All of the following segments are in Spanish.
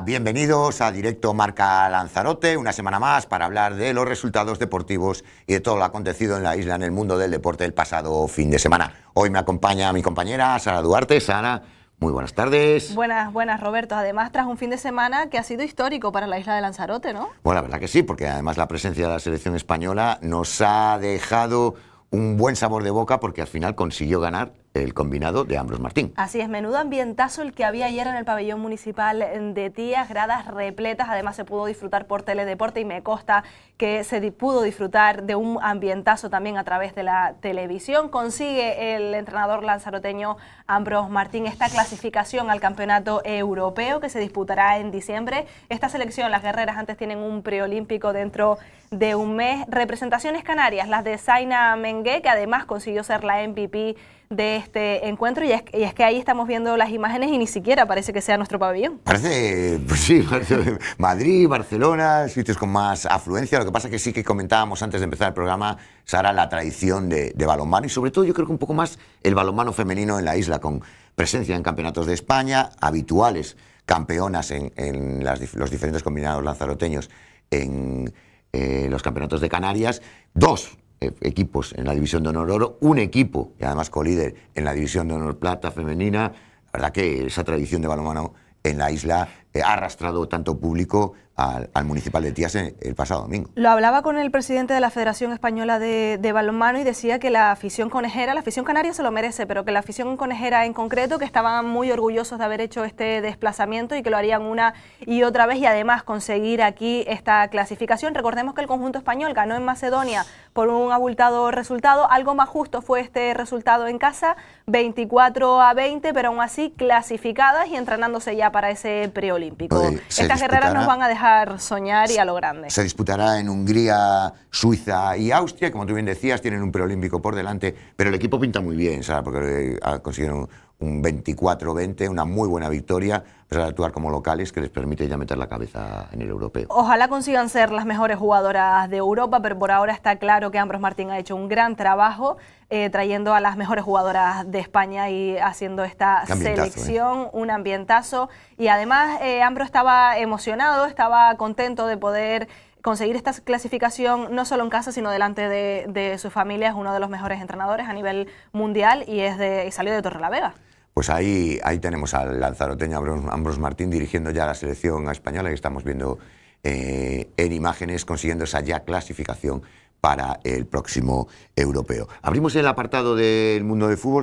bienvenidos a Directo Marca Lanzarote, una semana más para hablar de los resultados deportivos y de todo lo acontecido en la isla, en el mundo del deporte el pasado fin de semana. Hoy me acompaña mi compañera Sara Duarte. Sara, muy buenas tardes. Buenas, buenas, Roberto. Además, tras un fin de semana que ha sido histórico para la isla de Lanzarote, ¿no? Bueno, la verdad que sí, porque además la presencia de la selección española nos ha dejado un buen sabor de boca porque al final consiguió ganar el combinado de Ambros Martín. Así es, menudo ambientazo el que había ayer en el pabellón municipal de Tías, gradas repletas, además se pudo disfrutar por teledeporte y me consta que se pudo disfrutar de un ambientazo también a través de la televisión. Consigue el entrenador lanzaroteño Ambros Martín esta clasificación al campeonato europeo que se disputará en diciembre. Esta selección, las guerreras antes tienen un preolímpico dentro de un mes. Representaciones canarias, las de Zaina Mengue, que además consiguió ser la MVP de este encuentro y es, que ahí estamos viendo las imágenes y ni siquiera parece que sea nuestro pabellón. Parece, pues sí, Madrid, Barcelona, sitios con más afluencia. Lo que pasa que sí que comentábamos antes de empezar el programa, Sara, la tradición de, balonmano y sobre todo yo creo que un poco más el balonmano femenino en la isla, con presencia en campeonatos de España, habituales campeonas en, en los diferentes combinados lanzaroteños en eh, los campeonatos de Canarias, dos eh, equipos en la División de Honor Oro, un equipo, y además colíder en la División de Honor Plata femenina. La verdad que esa tradición de balonmano en la isla eh, ha arrastrado tanto público al, municipal de Tías el, pasado domingo. Lo hablaba con el presidente de la Federación Española de, de, Balonmano y decía que la afición conejera, la afición canaria se lo merece, pero que la afición conejera en concreto, que estaban muy orgullosos de haber hecho este desplazamiento y que lo harían una y otra vez y además conseguir aquí esta clasificación. Recordemos que el conjunto español ganó en Macedonia por un abultado resultado, algo más justo fue este resultado en casa, 24 a 20, pero aún así clasificadas y entrenándose ya para ese preolímpico olímpico. Estas guerreras nos van a dejar soñar y a lo grande. Se disputará en Hungría, Suiza y Austria, como tú bien decías, tienen un preolímpico por delante, pero el equipo pinta muy bien, ¿sabes? Porque eh, un un 24-20, una muy buena victoria, para actuar como locales, que les permite ya meter la cabeza en el europeo. Ojalá consigan ser las mejores jugadoras de Europa, pero por ahora está claro que Ambros Martín ha hecho un gran trabajo eh, trayendo a las mejores jugadoras de España y haciendo esta ¿eh? selección, un ambientazo. Y además eh, Ambros estaba emocionado, estaba contento de poder conseguir esta clasificación no solo en casa, sino delante de, sus su familia. Es uno de los mejores entrenadores a nivel mundial y, es de, y salió de Torrelavega. Pues ahí, ahí tenemos al lanzaroteño Ambros Martín dirigiendo ya la selección española que estamos viendo eh, en imágenes consiguiendo esa ya clasificación para el próximo europeo. Abrimos el apartado del mundo del fútbol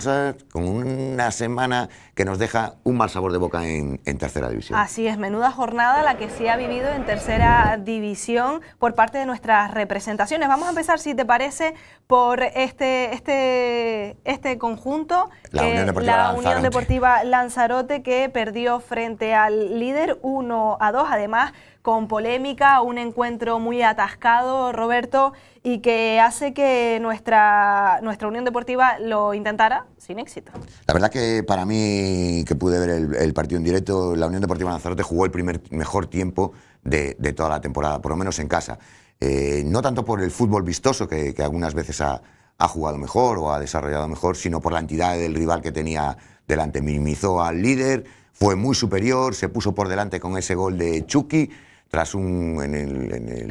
con una semana que nos deja un mal sabor de boca en, tercera división. Así es, menuda jornada la que se ha vivido en tercera división por parte de nuestras representaciones. Vamos a empezar, si te parece, por este, este, este conjunto, la, Unión Deportiva, la Unión Deportiva Lanzarote, que perdió frente al líder 1 a 2, además con polémica, un encuentro muy atascado, Roberto, y que hace que nuestra, nuestra Unión Deportiva lo intentara sin éxito. La verdad que para mí, que pude ver el, partido en directo, la Unión Deportiva Lanzarote jugó el primer mejor tiempo de, toda la temporada, por lo menos en casa. Eh, no tanto por el fútbol vistoso, que, que algunas veces ha, ha jugado mejor o ha desarrollado mejor, sino por la entidad del rival que tenía delante. Minimizó al líder, fue muy superior, se puso por delante con ese gol de Chucky tras un. En el,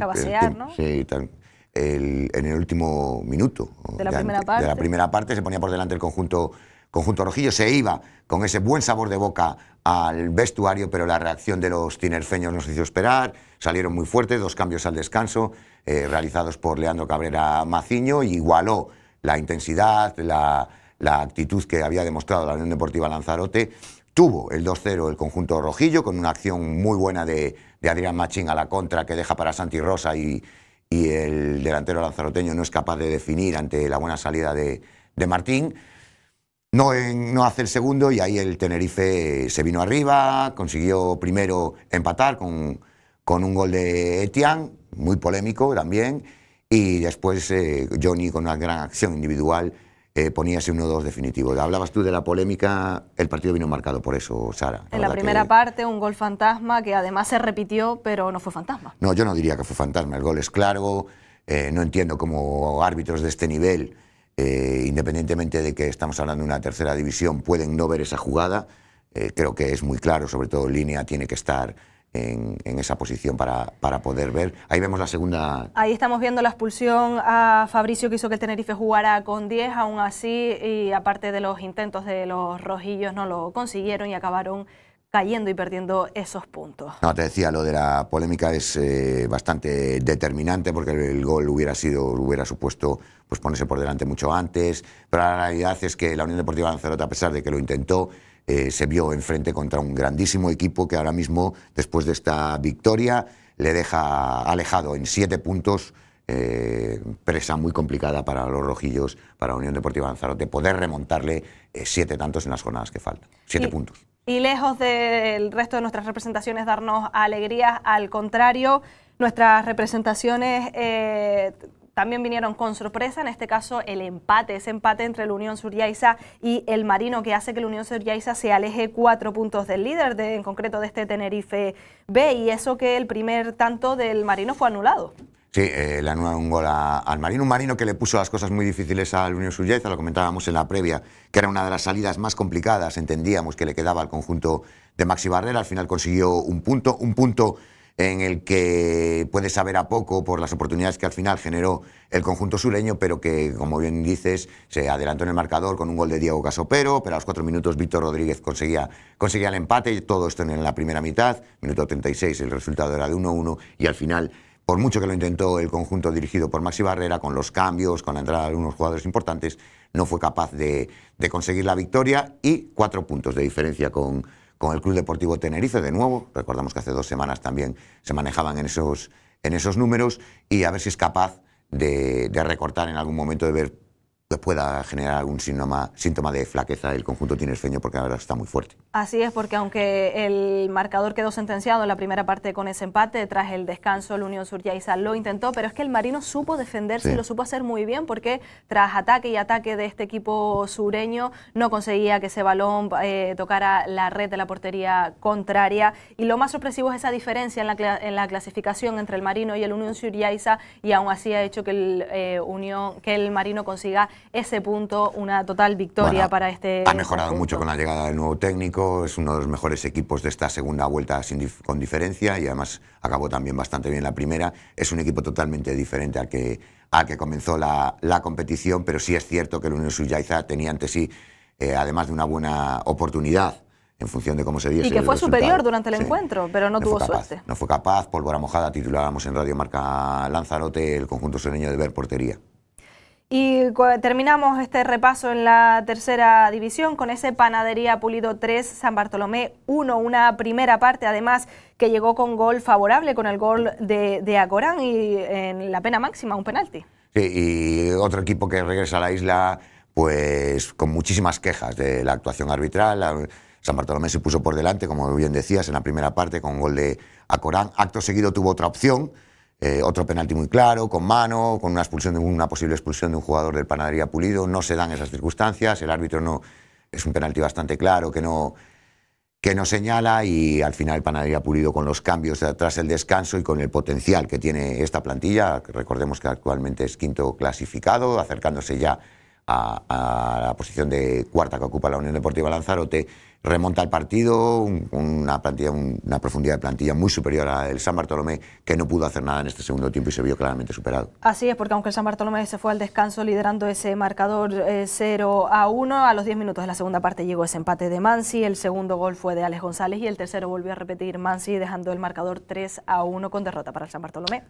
¿no? Sí, en el último minuto. De la, primera parte. de la primera parte se ponía por delante el conjunto, conjunto rojillo, se iba con ese buen sabor de boca al vestuario, pero la reacción de los tinerfeños nos hizo esperar, salieron muy fuertes, dos cambios al descanso eh, realizados por Leandro Cabrera Maciño, y igualó la intensidad, la, la actitud que había demostrado la Unión Deportiva Lanzarote Tuvo el 2-0 el conjunto rojillo con una acción muy buena de, Adrián Machín a la contra que deja para Santi Rosa y, el delantero lanzaroteño no es capaz de definir ante la buena salida de, Martín. No, no hace el segundo y ahí el Tenerife se vino arriba, consiguió primero empatar con, con un gol de Etian muy polémico también, y después eh, Johnny con una gran acción individual eh, ponía ese 1-2 definitivo. Hablabas tú de la polémica, el partido vino marcado por eso, Sara. en la primera parte, un gol fantasma que además se repitió, pero no fue fantasma. No, yo no diría que fue fantasma. El gol es claro, eh, no entiendo cómo árbitros de este nivel, eh, independientemente de que estamos hablando de una tercera división, pueden no ver esa jugada. creo que es muy claro, sobre todo línea, tiene que estar en, esa posición para, para, poder ver. Ahí vemos la segunda. Ahí estamos viendo la expulsión a Fabricio que hizo que el Tenerife jugara con 10, aún así, y aparte de los intentos de los rojillos, no lo consiguieron y acabaron cayendo y perdiendo esos puntos. No, te decía, lo de la polémica es eh, bastante determinante porque el gol hubiera sido, hubiera supuesto pues ponerse por delante mucho antes, pero la realidad es que la Unión Deportiva Lanzarote, a pesar de que lo intentó, eh, se vio enfrente contra un grandísimo equipo que ahora mismo, después de esta victoria, le deja alejado en siete puntos. Eh, presa muy complicada para los rojillos, para Unión Deportiva Lanzarote, poder remontarle eh, siete tantos en las jornadas que faltan. Siete puntos. Y lejos del resto de nuestras representaciones darnos alegrías, al contrario, nuestras representaciones también vinieron con sorpresa, en este caso el empate, ese empate entre el Unión Suriaiza y el Marino que hace que el Unión Suriaiza se aleje cuatro puntos del líder, de, en concreto de este Tenerife B, y eso que el primer tanto del Marino fue anulado. Sí, eh, le anulan un gol al Marino, un Marino que le puso las cosas muy difíciles al Unión Suriaiza, lo comentábamos en la previa, que era una de las salidas más complicadas, entendíamos que le quedaba al conjunto de Maxi Barrera, al final consiguió un punto, un punto en el que puede saber a poco por las oportunidades que al final generó el conjunto sureño, pero que, como bien dices, se adelantó en el marcador con un gol de Diego Casopero, pero a los cuatro minutos Víctor Rodríguez conseguía, conseguía el empate, y todo esto en la primera mitad, minuto 36, el resultado era de 1-1 y al final por mucho que lo intentó el conjunto dirigido por Maxi Barrera, con los cambios, con la entrada de algunos jugadores importantes, no fue capaz de, de conseguir la victoria y cuatro puntos de diferencia con, con el Club Deportivo Tenerife de nuevo. Recordamos que hace dos semanas también se manejaban en esos, en esos números y a ver si es capaz de, de recortar en algún momento, de ver pueda generar algún síntoma, de flaqueza ...el conjunto tinerfeño porque ahora está muy fuerte. Así es, porque aunque el marcador quedó sentenciado en la primera parte con ese empate, tras el descanso el Unión Yaiza lo intentó, pero es que el Marino supo defenderse y lo supo hacer muy bien porque tras ataque y ataque de este equipo sureño no conseguía que ese balón eh, tocara la red de la portería contraria y lo más sorpresivo es esa diferencia en la, clasificación entre el Marino y el Unión Yaiza. y aún así ha hecho que el, eh, Unión, que el Marino consiga ese punto una total victoria para este. Ha mejorado mucho con la llegada del nuevo técnico, es uno de los mejores equipos de esta segunda vuelta con diferencia y además acabó también bastante bien la primera. Es un equipo totalmente diferente al que, al que comenzó la, la competición, pero sí es cierto que el Unión Suyaiza tenía ante sí, eh, además de una buena oportunidad en función de cómo se dio Y que fue superior durante el encuentro, pero no, tuvo suerte. No fue capaz, pólvora mojada, titulábamos en Radio Marca Lanzarote el conjunto sureño de ver portería. Y terminamos este repaso en la tercera división con ese Panadería Pulido 3, San Bartolomé 1, una primera parte además que llegó con gol favorable, con el gol de, de y en la pena máxima, un penalti. Sí, y otro equipo que regresa a la isla pues con muchísimas quejas de la actuación arbitral. San Bartolomé se puso por delante, como bien decías, en la primera parte con gol de Acorán. Acto seguido tuvo otra opción, eh, otro penalti muy claro, con mano, con una, expulsión de, una posible expulsión de un jugador del Panadería Pulido. No se dan esas circunstancias, el árbitro no. Es un penalti bastante claro que no, que no señala y al final Panadería Pulido con los cambios tras el descanso y con el potencial que tiene esta plantilla, recordemos que actualmente es quinto clasificado, acercándose ya a, a, la posición de cuarta que ocupa la Unión Deportiva Lanzarote, remonta el partido, una, plantilla, una profundidad de plantilla muy superior a el San Bartolomé, que no pudo hacer nada en este segundo tiempo y se vio claramente superado. Así es, porque aunque el San Bartolomé se fue al descanso liderando ese marcador 0 eh, a 1, a los 10 minutos de la segunda parte llegó ese empate de Mansi, el segundo gol fue de Alex González y el tercero volvió a repetir Mansi, dejando el marcador 3 a 1 con derrota para el San Bartolomé.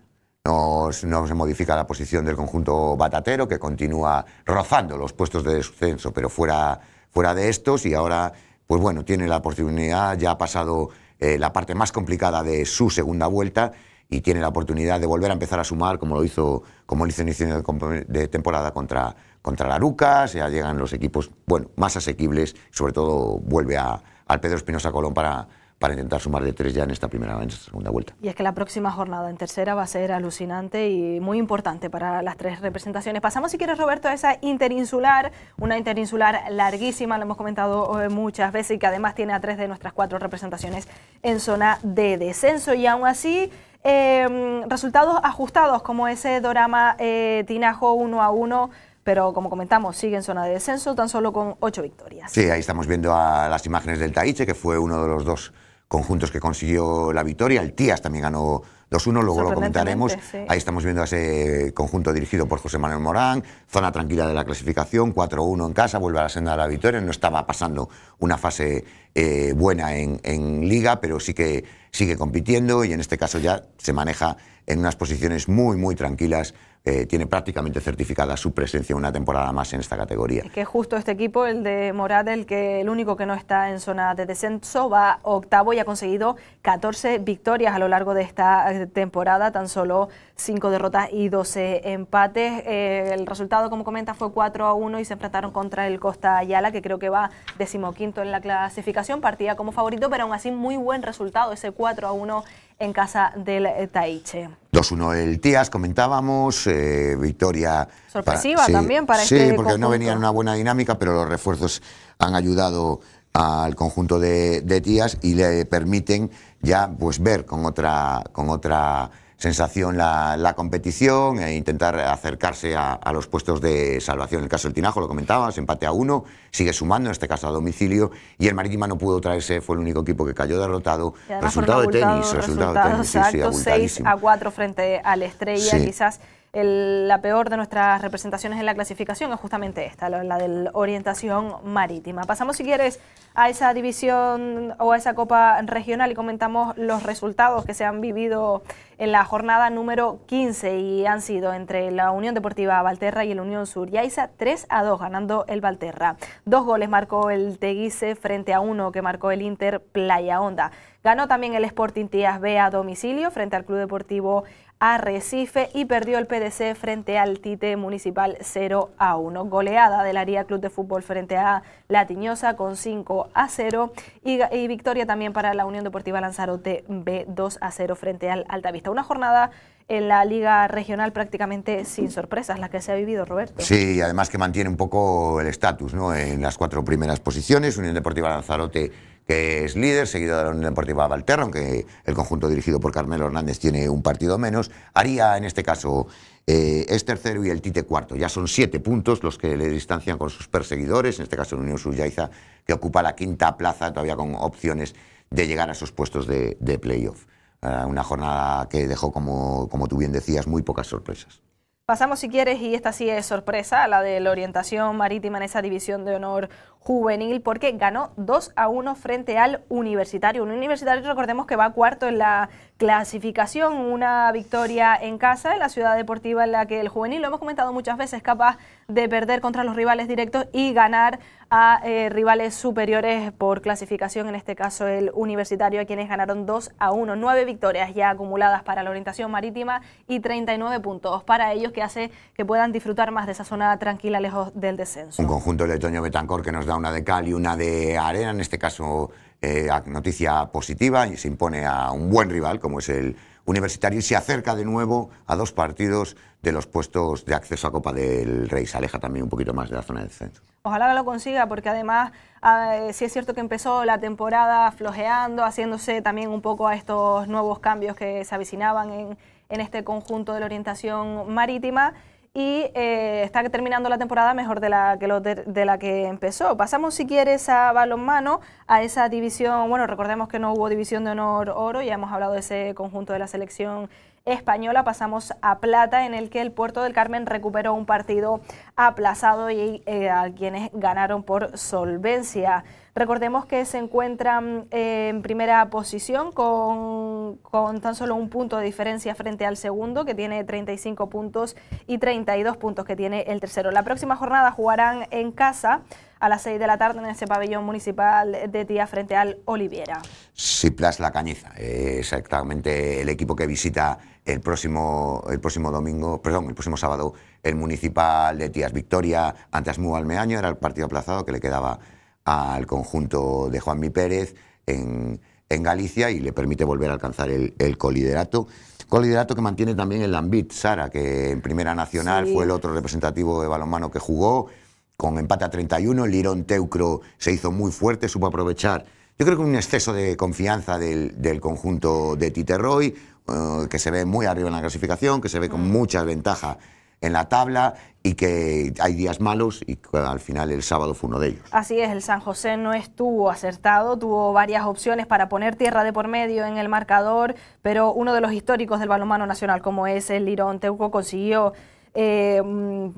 No, se modifica la posición del conjunto batatero, que continúa rozando los puestos de descenso, pero fuera, fuera de estos y ahora pues bueno, tiene la oportunidad, ya ha pasado eh, la parte más complicada de su segunda vuelta y tiene la oportunidad de volver a empezar a sumar como lo hizo como lo hizo en el inicio de temporada contra contra la ya llegan los equipos bueno, más asequibles, sobre todo vuelve a, al Pedro Espinosa Colón para para intentar sumar de tres ya en esta primera, en segunda vuelta. Y es que la próxima jornada en tercera va a ser alucinante y muy importante para las tres representaciones. Pasamos, si quieres, Roberto, a esa interinsular, una interinsular larguísima, lo hemos comentado eh, muchas veces y que además tiene a tres de nuestras cuatro representaciones en zona de descenso y aún así... Em, resultados ajustados como ese Dorama eh, Tinajo 1 a 1 pero como comentamos, sigue en zona de descenso tan solo con ocho victorias. Sí, ahí estamos viendo a las imágenes del Taiche, que fue uno de los dos conjuntos que consiguió la victoria. El Tías también ganó 2-1, luego lo comentaremos. Ahí estamos viendo ese conjunto dirigido por José Manuel Morán, zona tranquila de la clasificación, 4-1 en casa, vuelve a la senda de la victoria, no estaba pasando una fase eh, buena en, liga, pero sí que sigue compitiendo y en este caso ya se maneja en unas posiciones muy, muy tranquilas. Eh, tiene prácticamente certificada su presencia una temporada más en esta categoría. Es que justo este equipo, el de Morat, el, que, el único que no está en zona de descenso, va octavo y ha conseguido 14 victorias a lo largo de esta eh, temporada, tan solo 5 derrotas y 12 empates. el resultado, como comenta, fue 4 a 1 y se enfrentaron contra el Costa Ayala, que creo que va decimoquinto en la clasificación Partida como favorito, pero aún así muy buen resultado ese 4 a 1 en casa del eh, Taiche. 2-1 el Tías, comentábamos, eh, victoria... Sorpresiva también para Sí, este porque no venía en una buena dinámica, pero los refuerzos han ayudado al conjunto de, de Tías y le permiten ya pues ver con otra... Con otra sensación la, la competición e intentar acercarse a, los puestos de salvación. En el caso del Tinajo, lo comentabas, empate a uno, sigue sumando, en este caso a domicilio, y el Marítima no pudo traerse, fue el único equipo que cayó derrotado. Resultado de tenis, resultado, de tenis, a 4 frente al Estrella, quizás la peor de nuestras representaciones en la clasificación es justamente esta, la, la de orientación marítima. Pasamos, si quieres, a esa división o a esa copa regional y comentamos los resultados que se han vivido en la jornada número 15 y han sido entre la Unión Deportiva Valterra y el Unión Sur Yaiza 3 a 2 ganando el Valterra. Dos goles marcó el Teguise frente a uno que marcó el Inter Playa Honda Ganó también el Sporting Tías B a domicilio frente al Club Deportivo Arrecife y perdió el PDC frente al Tite Municipal 0 a 1. Goleada del Aria Club de Fútbol frente a La Tiñosa con 5 a 0 y, victoria también para la Unión Deportiva Lanzarote B 2 a 0 frente al Altavista. Una jornada en la liga regional prácticamente sin sorpresas, la que se ha vivido, Roberto. Sí, además que mantiene un poco el estatus ¿no? en las cuatro primeras posiciones, Unión Deportiva Lanzarote que es líder, seguido de la Unión Deportiva Valterra, aunque el conjunto dirigido por Carmelo Hernández tiene un partido menos, haría en este caso eh, es tercero y el Tite cuarto. Ya son siete puntos los que le distancian con sus perseguidores, en este caso el Unión Sur Jaiza, que ocupa la quinta plaza todavía con opciones de llegar a sus puestos de, playoff. Eh, una jornada que dejó, como, como tú bien decías, muy pocas sorpresas. Pasamos, si quieres, y esta sí es sorpresa, la de la orientación marítima en esa división de honor juvenil porque ganó 2 a 1 frente al universitario. Un universitario, recordemos que va cuarto en la clasificación, una victoria en casa, en la ciudad deportiva en la que el juvenil, lo hemos comentado muchas veces, capaz de perder contra los rivales directos y ganar a eh, rivales superiores por clasificación, en este caso el universitario, a quienes ganaron 2 a 1, Nueve victorias ya acumuladas para la orientación marítima y 39 puntos para ellos que hace que puedan disfrutar más de esa zona tranquila lejos del descenso. Un conjunto de Toño Betancor que nos una de cal y una de arena, en este caso eh, noticia positiva, y se impone a un buen rival como es el Universitario y se acerca de nuevo a dos partidos de los puestos de acceso a Copa del Rey, se aleja también un poquito más de la zona de centro. Ojalá que lo consiga, porque además ah, eh, si es cierto que empezó la temporada flojeando, haciéndose también un poco a estos nuevos cambios que se avecinaban en, en este conjunto de la orientación marítima y eh, está terminando la temporada mejor de la, que lo de, la que empezó. Pasamos, si quieres, a balonmano, a esa división, bueno, recordemos que no hubo división de honor oro, ya hemos hablado de ese conjunto de la selección española, pasamos a plata, en el que el Puerto del Carmen recuperó un partido aplazado y eh, a quienes ganaron por solvencia. Recordemos que se encuentran mm, en primera posición con, con, tan solo un punto de diferencia frente al segundo, que tiene 35 puntos y 32 puntos que tiene el tercero. La próxima jornada jugarán en casa a las 6 de la tarde en ese pabellón municipal de Tía frente al Oliviera. siplas La Cañiza, eh, exactamente el equipo que visita el próximo, el próximo domingo, perdón, el próximo sábado el municipal de Tías Victoria antes muy era el partido aplazado que le quedaba al conjunto de Juanmi Pérez en, Galicia y le permite volver a alcanzar el, coliderato. Coliderato que mantiene también el Lambit, Sara, que en Primera Nacional fue el otro representativo de balonmano que jugó, con empate a 31. El Lirón Teucro se hizo muy fuerte, supo aprovechar. Yo creo que un exceso de confianza del, conjunto de Titerroy, eh, que se ve muy arriba en la clasificación, que se ve con mm. muchas ventajas en la tabla y que hay días malos y al final el sábado fue uno de ellos. Así es, el San José no estuvo acertado, tuvo varias opciones para poner tierra de por medio en el marcador, pero uno de los históricos del balonmano nacional como es el Lirón Teuco consiguió... Eh, mm,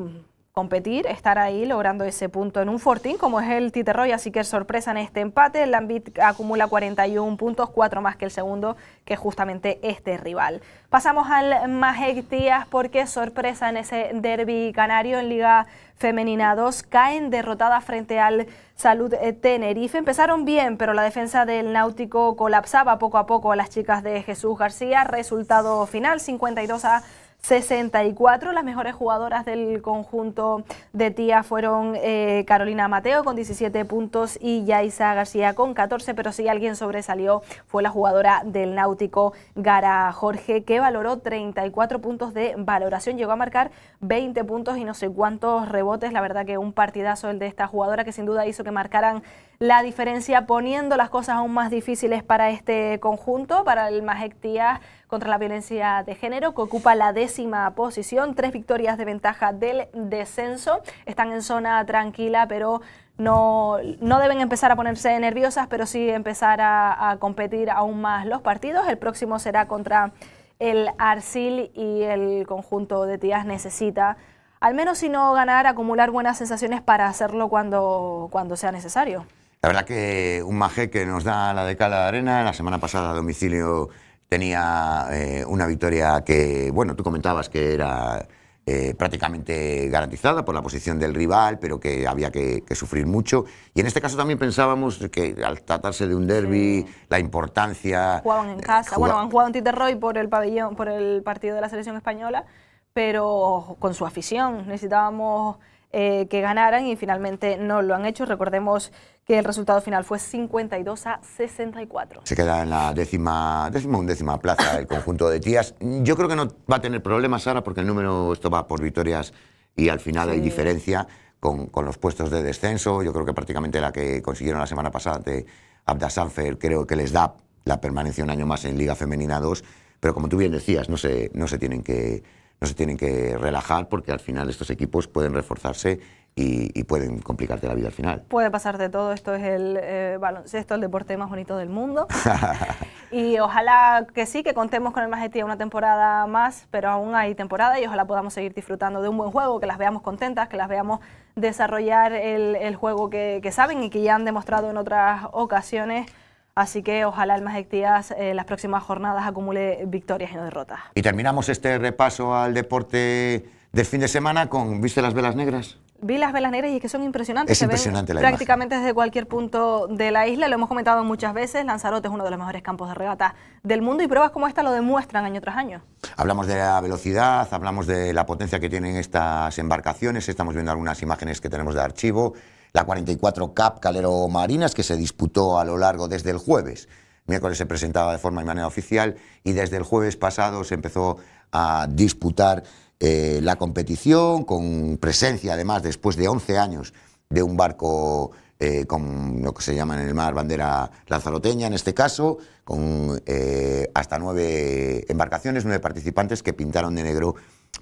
competir, estar ahí logrando ese punto en un fortín como es el Titerroy, así que sorpresa en este empate, el Lambit acumula 41 puntos, 4 más que el segundo, que es justamente este rival. Pasamos al Majek porque sorpresa en ese derby canario en Liga Femenina 2, caen derrotadas frente al Salud Tenerife. Empezaron bien, pero la defensa del Náutico colapsaba poco a poco a las chicas de Jesús García. Resultado final 52 a 64. Las mejores jugadoras del conjunto de Tía fueron eh, Carolina Mateo con 17 puntos y Yaisa García con 14, pero si alguien sobresalió fue la jugadora del Náutico Gara Jorge, que valoró 34 puntos de valoración, llegó a marcar 20 puntos y no sé cuántos rebotes, la verdad que un partidazo el de esta jugadora que sin duda hizo que marcaran la diferencia poniendo las cosas aún más difíciles para este conjunto, para el Majek Tía contra la violencia de género, que ocupa la décima posición, tres victorias de ventaja del descenso. Están en zona tranquila, pero no, no deben empezar a ponerse nerviosas, pero sí empezar a, competir aún más los partidos. El próximo será contra el Arcil y el conjunto de tías necesita al menos si no ganar, acumular buenas sensaciones para hacerlo cuando, cuando sea necesario. La verdad que un maje que nos da la de de Arena, la semana pasada a domicilio tenía eh, una victoria que, bueno, tú comentabas que era eh, prácticamente garantizada por la posición del rival, pero que había que, sufrir mucho. Y en este caso también pensábamos que al tratarse de un derby, la importancia... Jugaban en eh, casa, bueno, han jugado en Titerroy por el pabellón, por el partido de la selección española, pero con su afición necesitábamos... Eh, que ganaran y finalmente no lo han hecho. Recordemos que el resultado final fue 52 a 64. Se queda en la décima, décima undécima plaza el conjunto de tías. Yo creo que no va a tener problemas, ahora porque el número, esto va por victorias y al final hay diferencia con, los puestos de descenso. Yo creo que prácticamente la que consiguieron la semana pasada de Abda Sanfer creo que les da la permanencia un año más en Liga Femenina 2. Pero como tú bien decías, no se, no se tienen que no se tienen que relajar porque al final estos equipos pueden reforzarse y, pueden complicarte la vida al final. Puede pasarte todo, esto es el eh, baloncesto, el deporte más bonito del mundo. y ojalá que sí, que contemos con el Majestía una temporada más, pero aún hay temporada y ojalá podamos seguir disfrutando de un buen juego, que las veamos contentas, que las veamos desarrollar el, juego que saben y que ya han demostrado en otras ocasiones. Así que ojalá el Ectías eh, las próximas jornadas acumule victorias y no derrotas. Y terminamos este repaso al deporte del fin de semana con, ¿viste las velas negras? vi las velas negras y es que son impresionantes. Es impresionante ven Prácticamente desde cualquier punto de la isla, lo hemos comentado muchas veces, Lanzarote es uno de los mejores campos de regata del mundo y pruebas como esta lo demuestran año tras año. Hablamos de la velocidad, hablamos de la potencia que tienen estas embarcaciones, estamos viendo algunas imágenes que tenemos de archivo la 44 Cap Calero Marinas, que se disputó a lo largo desde el jueves. Miércoles se presentaba de forma y manera oficial y desde el jueves pasado se empezó a disputar eh, la competición con presencia, además, después de 11 años de un barco eh, con lo que se llama en el mar bandera lanzaroteña, en este caso, con eh, hasta nueve embarcaciones, nueve participantes que pintaron de negro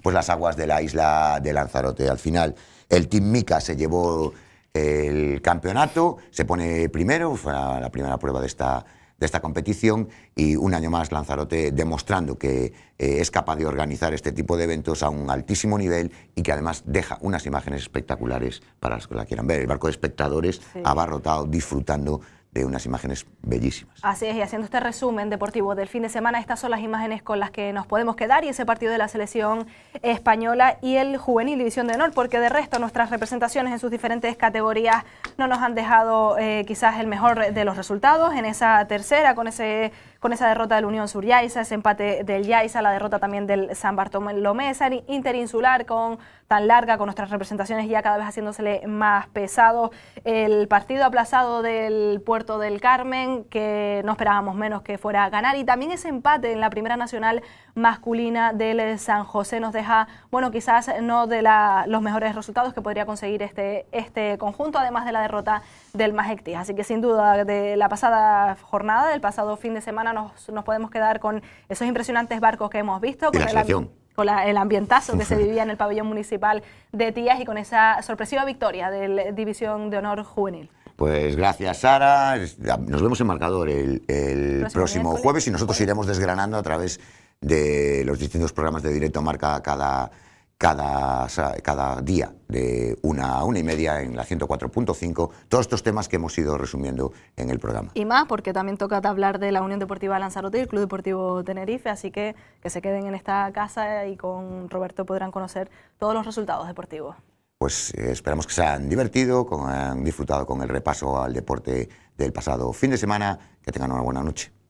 pues, las aguas de la isla de Lanzarote. Al final, el Team Mica se llevó el campeonato, se pone primero, fue la primera prueba de esta, de esta competición y un año más Lanzarote demostrando que eh, es capaz de organizar este tipo de eventos a un altísimo nivel y que además deja unas imágenes espectaculares para los que la quieran ver. El barco de espectadores abarrotado, disfrutando de unas imágenes bellísimas. Así es, y haciendo este resumen deportivo del fin de semana, estas son las imágenes con las que nos podemos quedar y ese partido de la selección española y el juvenil división de honor, porque de resto nuestras representaciones en sus diferentes categorías no nos han dejado eh, quizás el mejor de los resultados. En esa tercera, con ese con esa derrota del Unión Sur Yaiza, ese empate del Yaiza, la derrota también del San Bartolomé, interinsular con tan larga, con nuestras representaciones ya cada vez haciéndosele más pesado, el partido aplazado del Puerto del Carmen, que no esperábamos menos que fuera a ganar, y también ese empate en la Primera Nacional masculina del San José nos deja, bueno, quizás no de los mejores resultados que podría conseguir este, este conjunto, además de la derrota del Majecti, Así que sin duda, de la pasada jornada, del pasado fin de semana, nos, podemos quedar con esos impresionantes barcos que hemos visto. Con el, ambientazo que se vivía en el pabellón municipal de Tías y con esa sorpresiva victoria de la División de Honor Juvenil. Pues gracias, Sara. Nos vemos en marcador el, próximo, próximo jueves y nosotros iremos desgranando a través de los distintos programas de directo marca cada cada, cada día de una a una y media en la 104.5, todos estos temas que hemos ido resumiendo en el programa. Y más, porque también toca hablar de la Unión Deportiva Lanzarote y el Club Deportivo Tenerife, así que que se queden en esta casa y con Roberto podrán conocer todos los resultados deportivos. Pues eh, esperamos que se hayan divertido, que han disfrutado con el repaso al deporte del pasado fin de semana, que tengan una buena noche.